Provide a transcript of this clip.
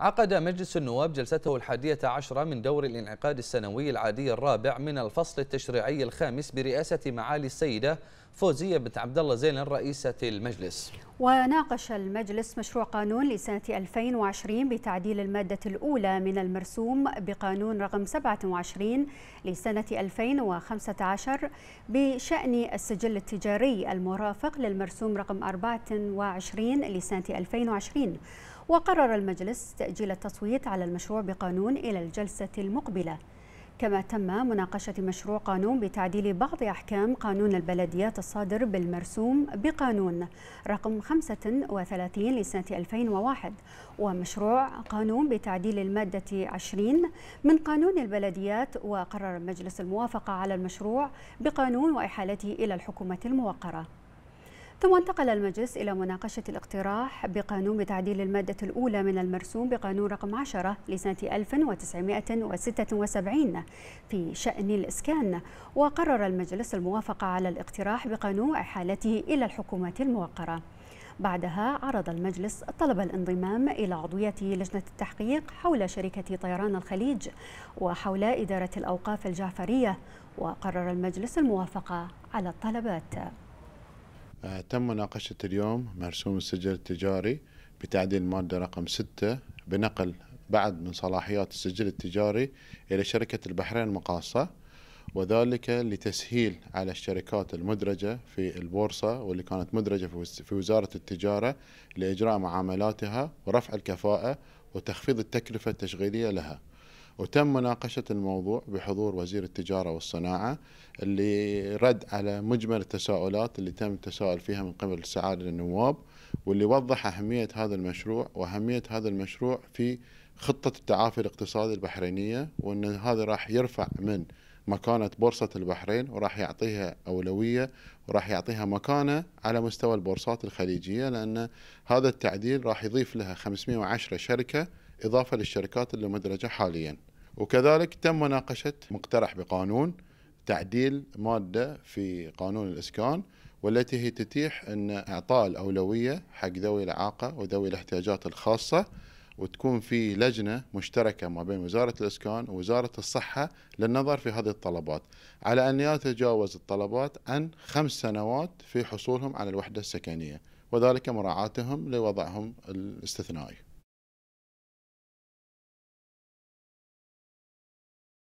عقد مجلس النواب جلسته الحادية عشرة من دور الانعقاد السنوي العادي الرابع من الفصل التشريعي الخامس برئاسة معالي السيدة فوزية بنت عبد الله زينب رئيسة المجلس وناقش المجلس مشروع قانون لسنة 2020 بتعديل المادة الأولى من المرسوم بقانون رقم 27 لسنة 2015 بشأن السجل التجاري المرافق للمرسوم رقم 24 لسنة 2020 وقرر المجلس تأجيل التصويت على المشروع بقانون إلى الجلسة المقبلة كما تم مناقشة مشروع قانون بتعديل بعض أحكام قانون البلديات الصادر بالمرسوم بقانون رقم 35 لسنة 2001 ومشروع قانون بتعديل المادة 20 من قانون البلديات وقرر مجلس الموافقة على المشروع بقانون وإحالته إلى الحكومة الموقرة ثم انتقل المجلس إلى مناقشة الاقتراح بقانون بتعديل المادة الأولى من المرسوم بقانون رقم 10 لسنة 1976 في شأن الإسكان وقرر المجلس الموافقة على الاقتراح بقانون إحالته إلى الحكومات الموقرة بعدها عرض المجلس طلب الانضمام إلى عضوية لجنة التحقيق حول شركة طيران الخليج وحول إدارة الأوقاف الجعفرية وقرر المجلس الموافقة على الطلبات آه، تم مناقشة اليوم مرسوم السجل التجاري بتعديل مادة رقم 6 بنقل بعض من صلاحيات السجل التجاري إلى شركة البحرين المقاصة وذلك لتسهيل على الشركات المدرجة في البورصة واللي كانت مدرجة في وزارة التجارة لإجراء معاملاتها ورفع الكفاءة وتخفيض التكلفة التشغيلية لها وتم مناقشة الموضوع بحضور وزير التجارة والصناعة اللي رد على مجمل التساؤلات اللي تم التساؤل فيها من قبل السعادة النواب واللي وضح أهمية هذا المشروع وأهمية هذا المشروع في خطة التعافي الاقتصادي البحرينية وأن هذا راح يرفع من مكانة بورصة البحرين وراح يعطيها أولوية وراح يعطيها مكانة على مستوى البورصات الخليجية لأن هذا التعديل راح يضيف لها 510 شركة إضافة للشركات اللي مدرجة حالياً وكذلك تم مناقشة مقترح بقانون تعديل مادة في قانون الإسكان والتي هي تتيح أن إعطاء الأولوية حق ذوي الإعاقة وذوي الاحتياجات الخاصة وتكون في لجنة مشتركة ما بين وزارة الإسكان ووزارة الصحة للنظر في هذه الطلبات على أن لا الطلبات عن خمس سنوات في حصولهم على الوحدة السكنية وذلك مراعاتهم لوضعهم الاستثنائي